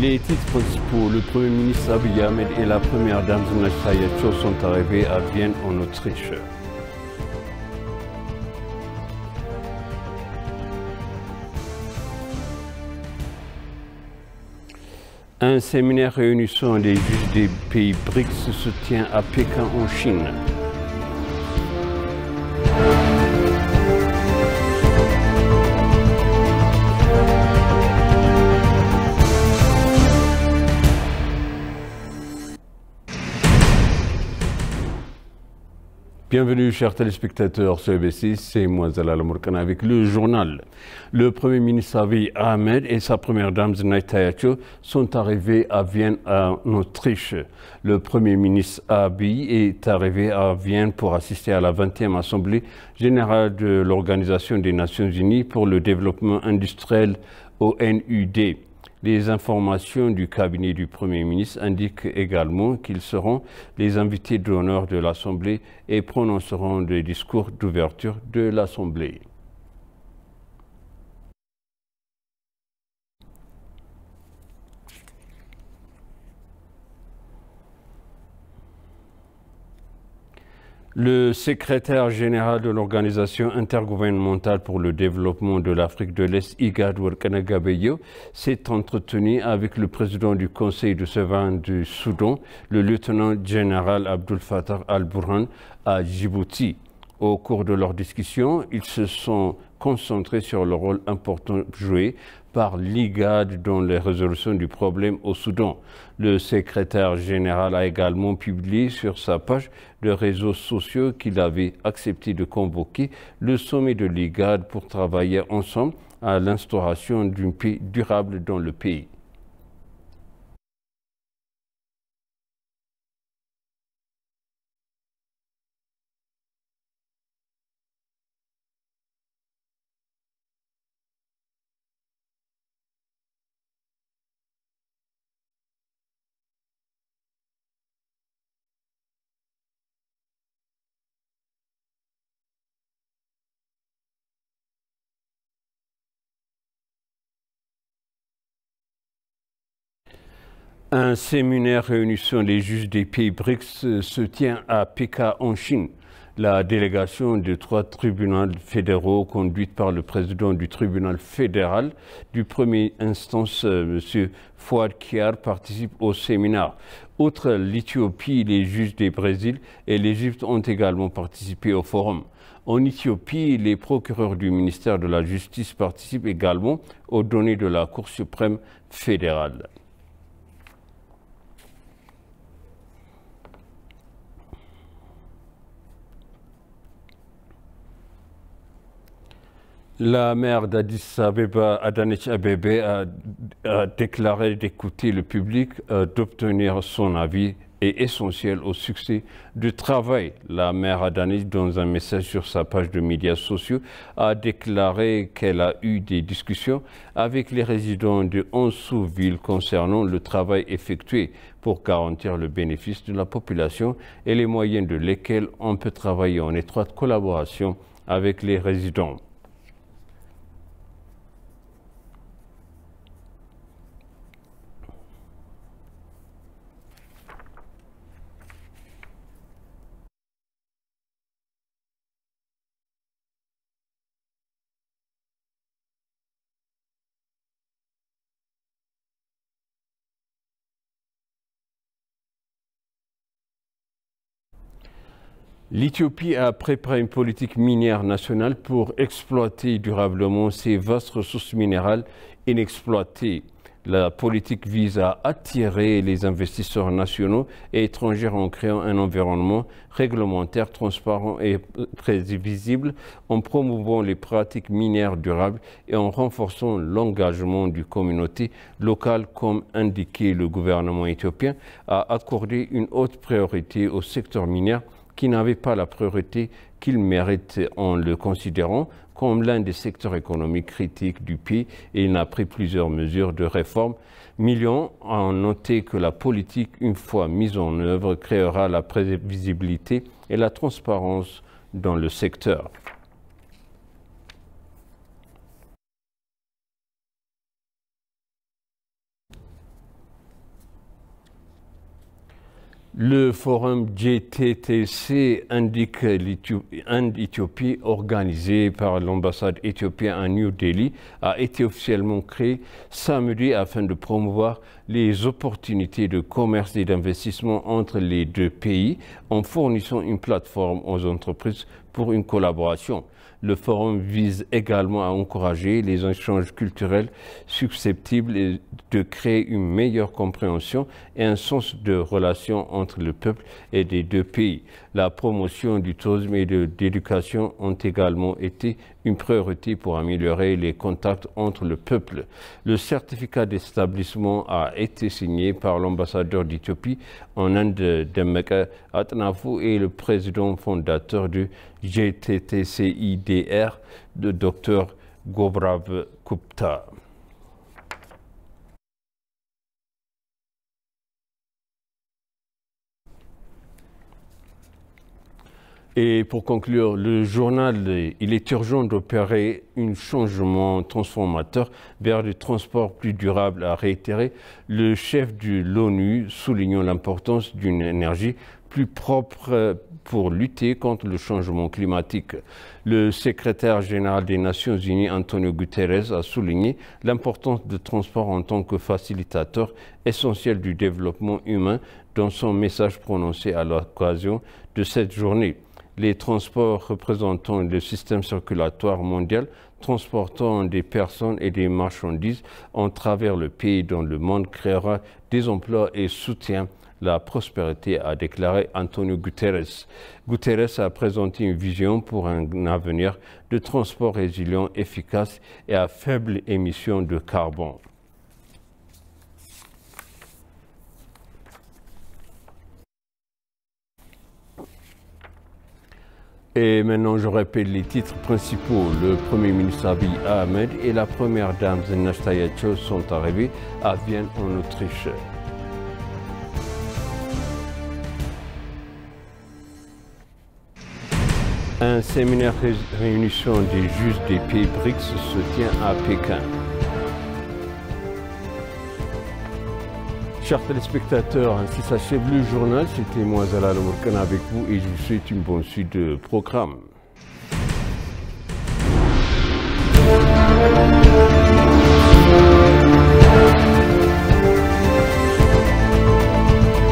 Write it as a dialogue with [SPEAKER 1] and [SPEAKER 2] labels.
[SPEAKER 1] Les titres principaux, le Premier ministre Abiy Ahmed et la Première Dame Zina sont arrivés à Vienne en Autriche. Un séminaire réunissant des juges des pays BRICS se tient à Pékin en Chine. Bienvenue, chers téléspectateurs sur EBC, c'est Moazala Mourkana avec le journal. Le Premier ministre Abiy Ahmed et sa première dame Zinaïta Yacho sont arrivés à Vienne, en Autriche. Le Premier ministre Abiy est arrivé à Vienne pour assister à la 20e Assemblée générale de l'Organisation des Nations Unies pour le développement industriel ONUD. Les informations du cabinet du Premier ministre indiquent également qu'ils seront les invités d'honneur de l'Assemblée et prononceront des discours d'ouverture de l'Assemblée. Le secrétaire général de l'Organisation intergouvernementale pour le développement de l'Afrique de l'Est, Igad Werkanagabeyo, s'est entretenu avec le président du Conseil de Sévane du Soudan, le lieutenant général Abdul Fattah al-Burhan, à Djibouti. Au cours de leur discussion, ils se sont concentré sur le rôle important joué par l'IGAD dans les résolutions du problème au Soudan. Le secrétaire général a également publié sur sa page de réseaux sociaux qu'il avait accepté de convoquer le sommet de l'IGAD pour travailler ensemble à l'instauration d'une paix durable dans le pays. Un séminaire réunissant les juges des pays BRICS se tient à Pékin en Chine. La délégation de trois tribunaux fédéraux conduite par le président du tribunal fédéral du premier instance, euh, M. Fouad Kiar, participe au séminaire. Outre l'Éthiopie, les juges du Brésil et l'Égypte ont également participé au forum. En Éthiopie, les procureurs du ministère de la Justice participent également aux données de la Cour suprême fédérale. La maire d'Addis Abeba, Adanich Abebe, a, déclaré d'écouter le public, euh, d'obtenir son avis est essentiel au succès du travail. La maire Adanich, dans un message sur sa page de médias sociaux, a déclaré qu'elle a eu des discussions avec les résidents de 11 concernant le travail effectué pour garantir le bénéfice de la population et les moyens de lesquels on peut travailler en étroite collaboration avec les résidents. L'Éthiopie a préparé une politique minière nationale pour exploiter durablement ses vastes ressources minérales inexploitées. La politique vise à attirer les investisseurs nationaux et étrangers en créant un environnement réglementaire transparent et prévisible, en promouvant les pratiques minières durables et en renforçant l'engagement du communauté locale, comme indiqué le gouvernement éthiopien, a accordé une haute priorité au secteur minier qui n'avait pas la priorité qu'il mérite en le considérant comme l'un des secteurs économiques critiques du pays et il a pris plusieurs mesures de réforme. Million a noté que la politique, une fois mise en œuvre, créera la prévisibilité et la transparence dans le secteur. Le forum GTTC indique l'Ethiopie, organisé par l'ambassade éthiopienne à New Delhi, a été officiellement créé samedi afin de promouvoir les opportunités de commerce et d'investissement entre les deux pays en fournissant une plateforme aux entreprises pour une collaboration. Le forum vise également à encourager les échanges culturels susceptibles de créer une meilleure compréhension et un sens de relation entre le peuple et les deux pays. La promotion du tourisme et de l'éducation ont également été une priorité pour améliorer les contacts entre le peuple. Le certificat d'établissement a été signé par l'ambassadeur d'Éthiopie en Inde, Demeka Atnafu, et le président fondateur du GTTCIDR, le docteur Gobrav Kupta. Et pour conclure, le journal, il est urgent d'opérer un changement transformateur vers des transports plus durables, a réitéré le chef de l'ONU, soulignant l'importance d'une énergie plus propre pour lutter contre le changement climatique. Le secrétaire général des Nations Unies, Antonio Guterres, a souligné l'importance du transport en tant que facilitateur essentiel du développement humain dans son message prononcé à l'occasion de cette journée les transports représentant le système circulatoire mondial transportant des personnes et des marchandises en travers le pays dans le monde créera des emplois et soutient la prospérité, a déclaré Antonio Guterres. Guterres a présenté une vision pour un avenir de transport résilient, efficace et à faible émission de carbone. Et maintenant, je répète les titres principaux. Le Premier ministre Abiy Ahmed et la Première Dame Zenashta sont arrivés à Vienne, en Autriche. Un séminaire réunissant des juges des pays BRICS se tient à Pékin. Chers téléspectateurs, ainsi s'achève le journal. C'était moi, Zala Morkan avec vous et je vous souhaite une bonne suite de programme.